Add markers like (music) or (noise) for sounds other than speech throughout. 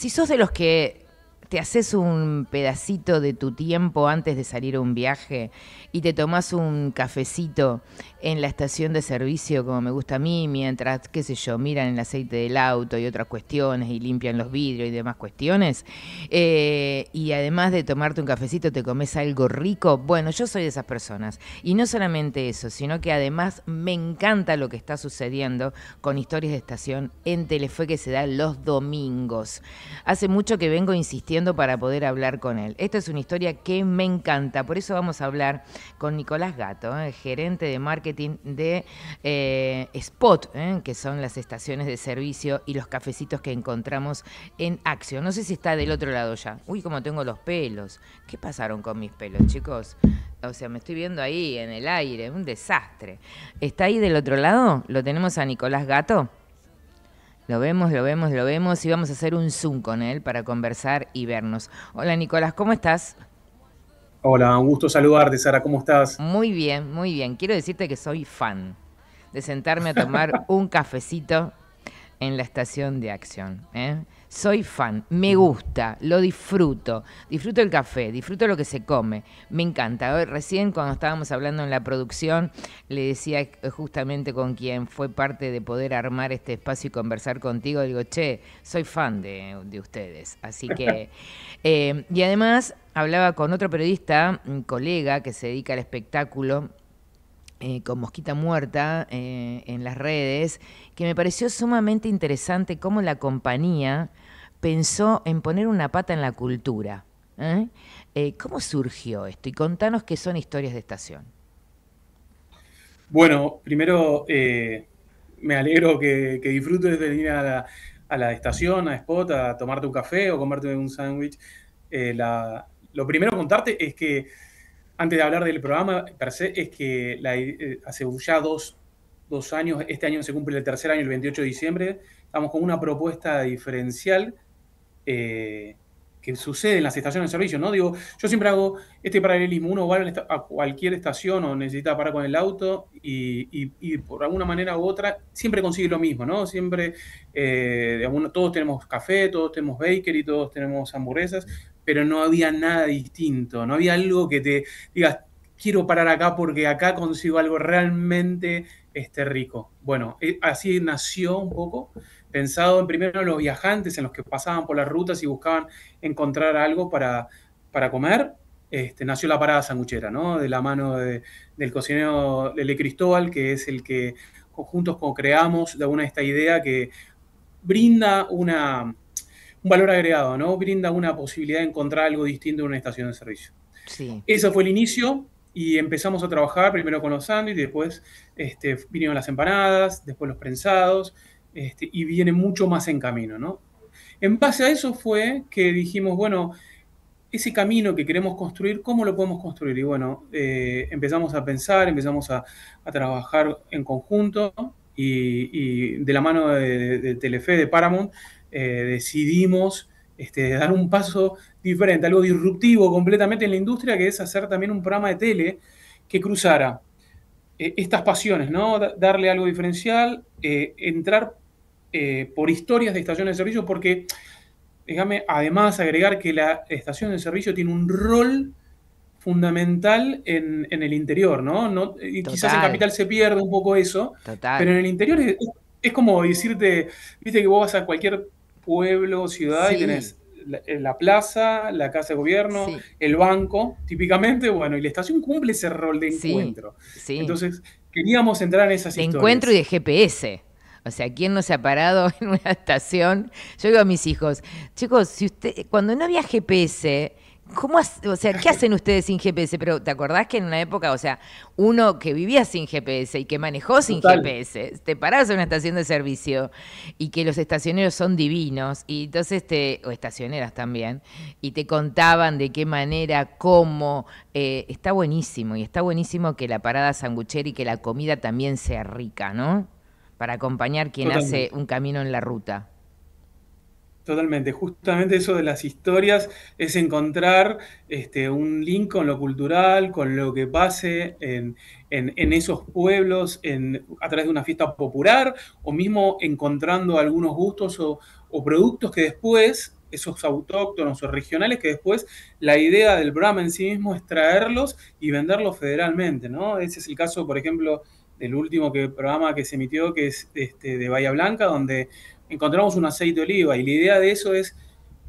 si sos de los que te haces un pedacito de tu tiempo antes de salir a un viaje y te tomas un cafecito en la estación de servicio, como me gusta a mí, mientras, qué sé yo, miran el aceite del auto y otras cuestiones y limpian los vidrios y demás cuestiones. Eh, y además de tomarte un cafecito, te comes algo rico. Bueno, yo soy de esas personas. Y no solamente eso, sino que además me encanta lo que está sucediendo con historias de estación en Telefe que se da los domingos. Hace mucho que vengo insistiendo para poder hablar con él. Esta es una historia que me encanta, por eso vamos a hablar con Nicolás Gato, ¿eh? gerente de marketing de eh, Spot, ¿eh? que son las estaciones de servicio y los cafecitos que encontramos en Acción. No sé si está del otro lado ya. Uy, como tengo los pelos. ¿Qué pasaron con mis pelos, chicos? O sea, me estoy viendo ahí en el aire, un desastre. ¿Está ahí del otro lado? ¿Lo tenemos a Nicolás Gato? Lo vemos, lo vemos, lo vemos y vamos a hacer un Zoom con él para conversar y vernos. Hola Nicolás, ¿cómo estás? Hola, un gusto saludarte, Sara, ¿cómo estás? Muy bien, muy bien. Quiero decirte que soy fan de sentarme a tomar (laughs) un cafecito en la estación de acción. ¿eh? Soy fan, me gusta, lo disfruto, disfruto el café, disfruto lo que se come, me encanta. Hoy, recién cuando estábamos hablando en la producción, le decía justamente con quien fue parte de poder armar este espacio y conversar contigo, digo, che, soy fan de, ustedes. Así que, (laughs) eh, y además hablaba con otro periodista, un colega que se dedica al espectáculo, eh, con Mosquita Muerta eh, en las redes, que me pareció sumamente interesante cómo la compañía pensó en poner una pata en la cultura. ¿eh? ¿Cómo surgió esto? Y contanos qué son historias de estación. Bueno, primero me alegro que, disfrutes de venir a la, estación, a Spot, a tomarte un café o comerte un sándwich. lo primero contarte es que antes de hablar del programa per se, es que eh, hace ya dos, años, este año se cumple el tercer año, el 28 de diciembre, estamos con una propuesta diferencial eh, que sucede en las estaciones de servicio, ¿no? Digo, yo siempre hago este paralelismo, uno va a cualquier estación o necesita parar con el auto y, por alguna manera u otra siempre consigue lo mismo, ¿no? Siempre, eh, todos tenemos café, todos tenemos baker y todos tenemos hamburguesas, pero no había nada distinto, no había algo que te digas, quiero parar acá porque acá consigo algo realmente este, rico. Bueno, eh, así nació un poco, pensado en primero en los viajantes, en los que pasaban por las rutas y buscaban encontrar algo para, para comer. Este, nació la parada sanguchera, ¿no? De la mano del cocinero Lele Cristóbal, que es el que juntos creamos de alguna esta idea que brinda una, un valor agregado, ¿no? Brinda una posibilidad de encontrar algo distinto en una estación de servicio. Sí. Eso fue el inicio y empezamos a trabajar primero con los sándwiches, después este, vinieron las empanadas, después los prensados este, y viene mucho más en camino, ¿no? En base a eso fue que dijimos, bueno, ese camino que queremos construir, ¿cómo lo podemos construir? Y bueno, eh, empezamos a pensar, empezamos a, trabajar en conjunto y, de la mano de, de Telefe, de Paramount, eh, decidimos este, dar un paso diferente, algo disruptivo completamente en la industria, que es hacer también un programa de tele que cruzara eh, estas pasiones, ¿no? darle algo diferencial, eh, entrar por historias de estaciones de servicio, porque, déjame además agregar que la estación de servicio tiene un rol fundamental en, el interior, ¿no? quizás en Capital se pierde un poco eso, pero en el interior es como decirte, viste que vos vas a cualquier pueblo, ciudad, y tenés eh, la, plaza, la casa de gobierno, el banco, típicamente, bueno, y la estación cumple ese rol de encuentro. Entonces, queríamos entrar en esas de encuentro y de GPS. O sea, ¿quién no se ha parado en una estación? Yo digo a mis hijos, chicos, si usted, cuando no había GPS, ¿Cómo o sea, ¿qué hacen ustedes sin GPS? Pero ¿te acordás que en una época, o sea, uno que vivía sin GPS y que manejó sin GPS, te parás en una estación de servicio y que los estacioneros son divinos, y entonces te, o estacioneras también, y te contaban de qué manera, cómo, eh, está buenísimo, y está buenísimo que la parada sanguchera y que la comida también sea rica, ¿no? Para acompañar quien hace un camino en la ruta. Totalmente, justamente eso de las historias es encontrar este, un link con lo cultural, con lo que pase en, esos pueblos, en, a través de una fiesta popular, o mismo encontrando algunos gustos o, productos que después, esos autóctonos o regionales, que después la idea del programa en sí mismo es traerlos y venderlos federalmente, ¿no? Ese es el caso, por ejemplo, del último que, programa que se emitió, que es este, de Bahía Blanca, donde encontramos un aceite de oliva y la idea de eso es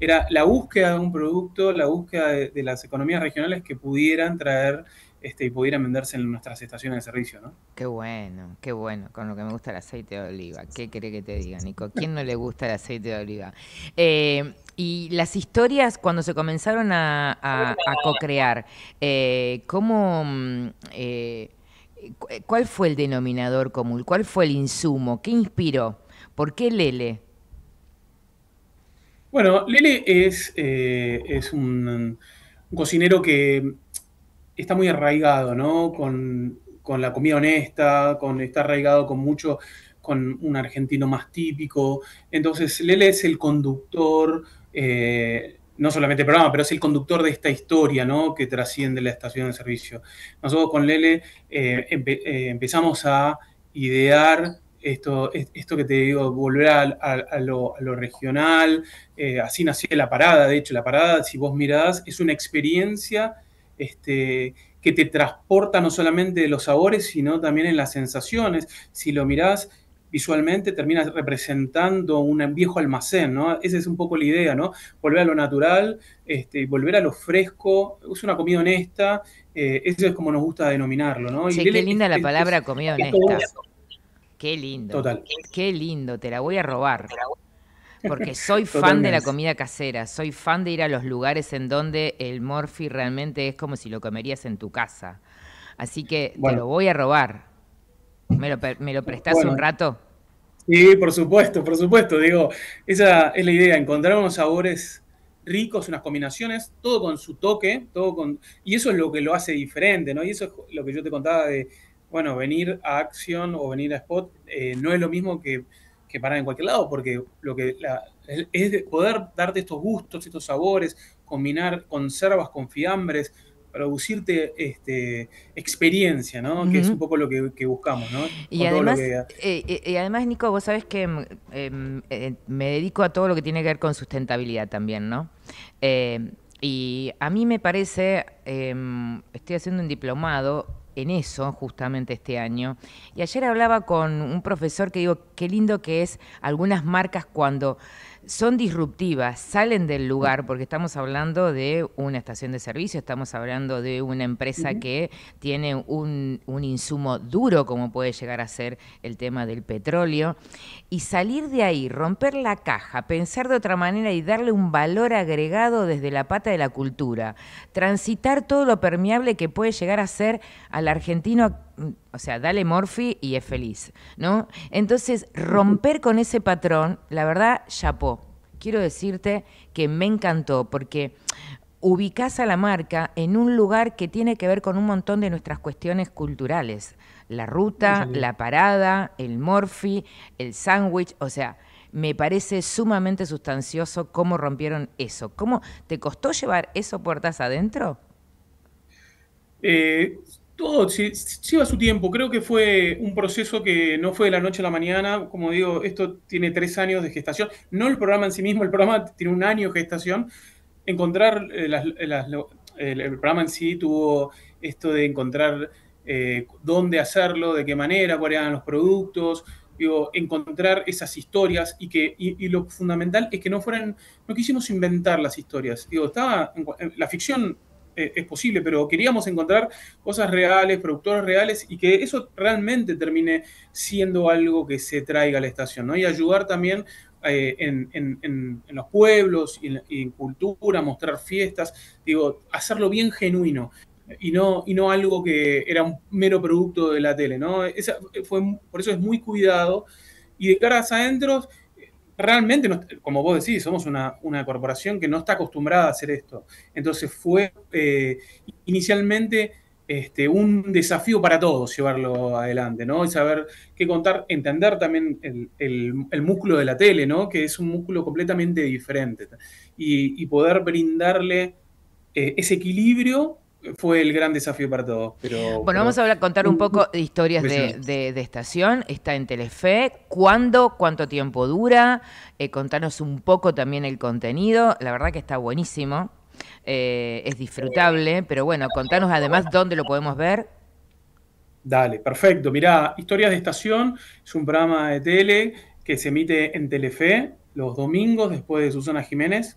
era la búsqueda de un producto, la búsqueda de, las economías regionales que pudieran traer este, y pudieran venderse en nuestras estaciones de servicio, ¿no? Qué bueno, qué bueno, con lo que me gusta el aceite de oliva. ¿Qué cree que te diga, Nico? ¿Quién no le gusta el aceite de oliva? Eh, y las historias, cuando se comenzaron a, a, co-crear, eh, mm, eh, ¿Cuál fue el denominador común? ¿Cuál fue el insumo? ¿Qué inspiró? ¿Por qué Lele? Bueno, Lele es, eh, es un, cocinero que está muy arraigado, ¿no? Con, la comida honesta, con, está arraigado con mucho, con un argentino más típico. Entonces, Lele es el conductor, eh, no solamente el programa, pero es el conductor de esta historia, ¿no? Que trasciende la estación de servicio. Nosotros con Lele eh, empezamos a idear esto, esto que te digo, volver a, lo, regional, eh, así nació la parada, de hecho, la parada, si vos mirás, es una experiencia este, que te transporta no solamente los sabores, sino también en las sensaciones. Si lo mirás visualmente, terminas representando un viejo almacén, ¿no? Esa es un poco la idea, ¿no? Volver a lo natural, este, volver a lo fresco, es una comida honesta, eh, eso es como nos gusta denominarlo, ¿no? Sí, qué linda la palabra comida honesta. Qué lindo. Qué, lindo, te la voy a robar. Porque soy (laughs) fan de la comida casera, soy fan de ir a los lugares en donde el morfi realmente es como si lo comerías en tu casa. Así que te lo voy a robar. ¿Me lo, me prestás un rato? Sí, por supuesto, por supuesto. Digo, esa es la idea, encontrar unos sabores ricos, unas combinaciones, todo con su toque, todo con. Y eso es lo que lo hace diferente, ¿no? Y eso es lo que yo te contaba de bueno, venir a Action o venir a Spot eh, no es lo mismo que, parar en cualquier lado, porque lo que es, poder darte estos gustos, estos sabores, combinar conservas con fiambres, producirte este, experiencia, ¿no? Que es un poco lo que, buscamos, ¿no? Y además, eh, eh, además, Nico, vos sabes que em, em, me dedico a todo lo que tiene que ver con sustentabilidad también, ¿no? y a mí me parece, em, estoy haciendo un diplomado en eso justamente este año. Y ayer hablaba con un profesor que digo, qué lindo que es algunas marcas cuando son disruptivas, salen del lugar, porque estamos hablando de una estación de servicio, estamos hablando de una empresa que tiene un, un, insumo duro, como puede llegar a ser el tema del petróleo, y salir de ahí, romper la caja, pensar de otra manera y darle un valor agregado desde la pata de la cultura, transitar todo lo permeable que puede llegar a ser a argentino, o sea, dale Morphy y es feliz, ¿no? Entonces, romper con ese patrón, la verdad, chapó. Quiero decirte que me encantó porque ubicas a la marca en un lugar que tiene que ver con un montón de nuestras cuestiones culturales. La ruta, la parada, el morfi, el sándwich, o sea, me parece sumamente sustancioso cómo rompieron eso. ¿Cómo te costó llevar eso puertas adentro? Eh, todo lleva su tiempo. Creo que fue un proceso que no fue de la noche a la mañana. Como digo, esto tiene tres años de gestación. No el programa en sí mismo, el programa tiene un año de gestación. Encontrar eh, eh, el, programa en sí tuvo esto de encontrar eh, dónde hacerlo, de qué manera, cuáles eran los productos, digo, encontrar esas historias y que lo fundamental es que no fueran, no quisimos inventar las historias. Digo, estaba, la ficción eh, es posible, pero queríamos encontrar cosas reales, productores reales y que eso realmente termine siendo algo que se traiga a la estación, ¿no? Y ayudar también eh, en, los pueblos y en, cultura, mostrar fiestas, digo, hacerlo bien genuino. Y no, y no algo que era un mero producto de la tele, ¿no? Eh, fue, por eso es muy cuidado. Y de caras adentro, realmente, como vos decís, somos una, corporación que no está acostumbrada a hacer esto. Entonces fue eh, inicialmente este, un desafío para todos llevarlo adelante, ¿no? Y saber qué contar, entender también el, el, músculo de la tele, ¿no? Que es un músculo completamente diferente. Y, poder brindarle eh, ese equilibrio fue el gran desafío para todos. Pero, bueno, vamos a contar un poco de historias de, estación. Está en Telefe. ¿Cuándo? ¿Cuánto tiempo dura? Eh, contanos un poco también el contenido. La verdad que está buenísimo. Eh, es disfrutable, pero bueno, contanos además dónde lo podemos ver. Dale, perfecto. Mirá, Historias de Estación es un programa de tele que se emite en Telefe los domingos después de Susana Jiménez.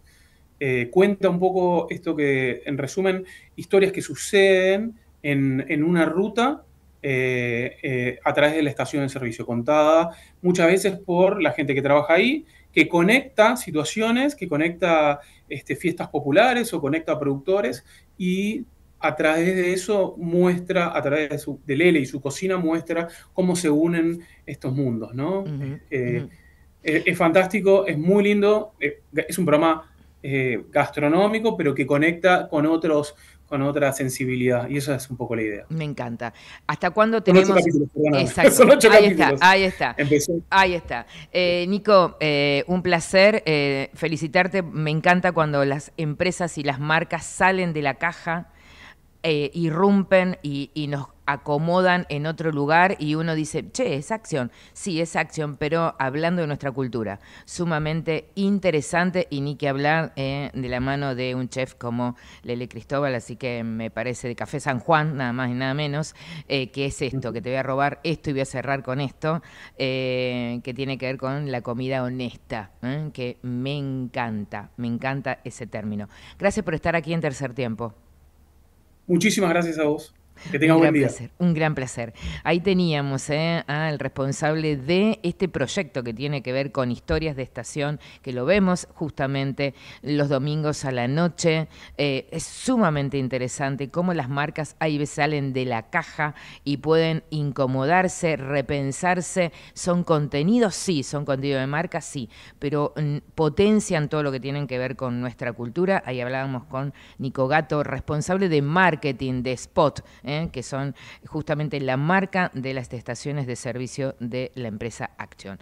Eh, cuenta un poco esto que, en resumen, historias que suceden en, una ruta eh, eh, a través de la estación de servicio, contada muchas veces por la gente que trabaja ahí, que conecta situaciones, que conecta este, fiestas populares o conecta productores y a través de eso muestra, a través de Lele y su cocina muestra cómo se unen estos mundos, ¿no? es, fantástico, es muy lindo, es un programa eh, gastronómico, pero que conecta con otros con otra sensibilidad. Y esa es un poco la idea. Me encanta. ¿Hasta cuándo tenemos? (laughs) ahí está, ahí está. Ahí está. Eh, Nico, eh, un placer felicitarte. Me encanta cuando las empresas y las marcas salen de la caja eh, irrumpen y, nos acomodan en otro lugar y uno dice, che, es acción. Sí, es acción, pero hablando de nuestra cultura. Sumamente interesante y ni que hablar eh, de la mano de un chef como Lele Cristóbal, así que me parece de Café San Juan, nada más y nada menos, eh, que es esto, que te voy a robar esto y voy a cerrar con esto, que tiene que ver con la comida honesta, que me encanta, me encanta ese término. Gracias por estar aquí en Tercer Tiempo. Muchísimas gracias a vos. Que tenga un gran Placer, un gran placer. Ahí teníamos ¿eh? al responsable de este proyecto que tiene que ver con historias de estación, que lo vemos justamente los domingos a la noche. Eh, es sumamente interesante cómo las marcas ahí salen de la caja y pueden incomodarse, repensarse. Son contenidos, sí, son contenidos de marca, sí, pero mm, potencian todo lo que tienen que ver con nuestra cultura. Ahí hablábamos con Nico Gato, responsable de marketing de Spot ¿eh? que son justamente la marca de las estaciones de servicio de la empresa Action.